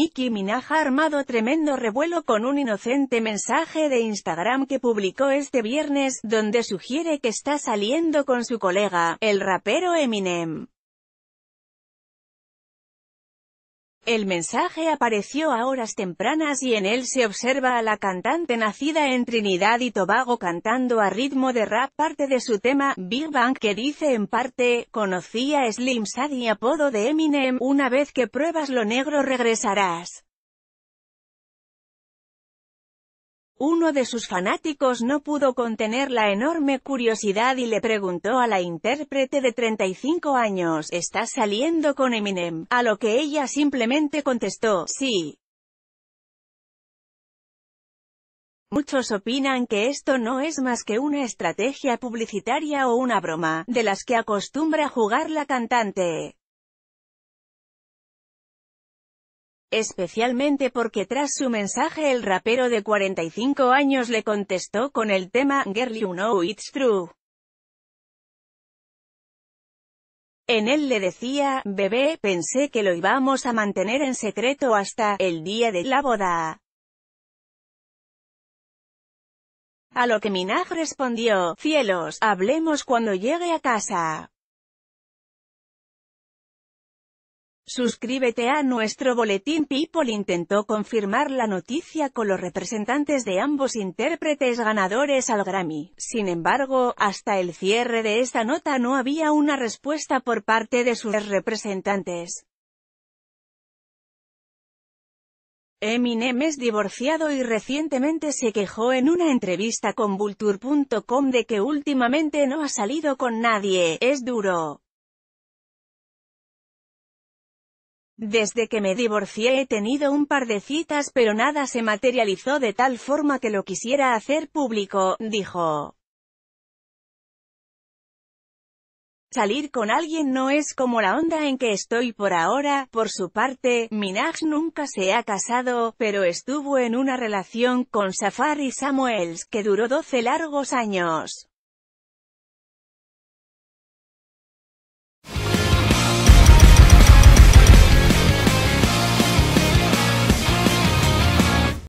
Nicki Minaj ha armado tremendo revuelo con un inocente mensaje de Instagram que publicó este viernes, donde sugiere que está saliendo con su colega, el rapero Eminem. El mensaje apareció a horas tempranas y en él se observa a la cantante nacida en Trinidad y Tobago cantando a ritmo de rap parte de su tema, Big Bang, que dice en parte, conocía Slim y apodo de Eminem, una vez que pruebas lo negro regresarás. Uno de sus fanáticos no pudo contener la enorme curiosidad y le preguntó a la intérprete de 35 años, ¿estás saliendo con Eminem? A lo que ella simplemente contestó, sí. Muchos opinan que esto no es más que una estrategia publicitaria o una broma, de las que acostumbra jugar la cantante. especialmente porque tras su mensaje el rapero de 45 años le contestó con el tema Girl You Know It's True. En él le decía, bebé, pensé que lo íbamos a mantener en secreto hasta el día de la boda. A lo que Minaj respondió, cielos, hablemos cuando llegue a casa. Suscríbete a nuestro boletín People intentó confirmar la noticia con los representantes de ambos intérpretes ganadores al Grammy. Sin embargo, hasta el cierre de esta nota no había una respuesta por parte de sus representantes. Eminem es divorciado y recientemente se quejó en una entrevista con Vulture.com de que últimamente no ha salido con nadie, es duro. Desde que me divorcié he tenido un par de citas pero nada se materializó de tal forma que lo quisiera hacer público, dijo. Salir con alguien no es como la onda en que estoy por ahora, por su parte, Minaj nunca se ha casado, pero estuvo en una relación con Safari Samuels que duró 12 largos años.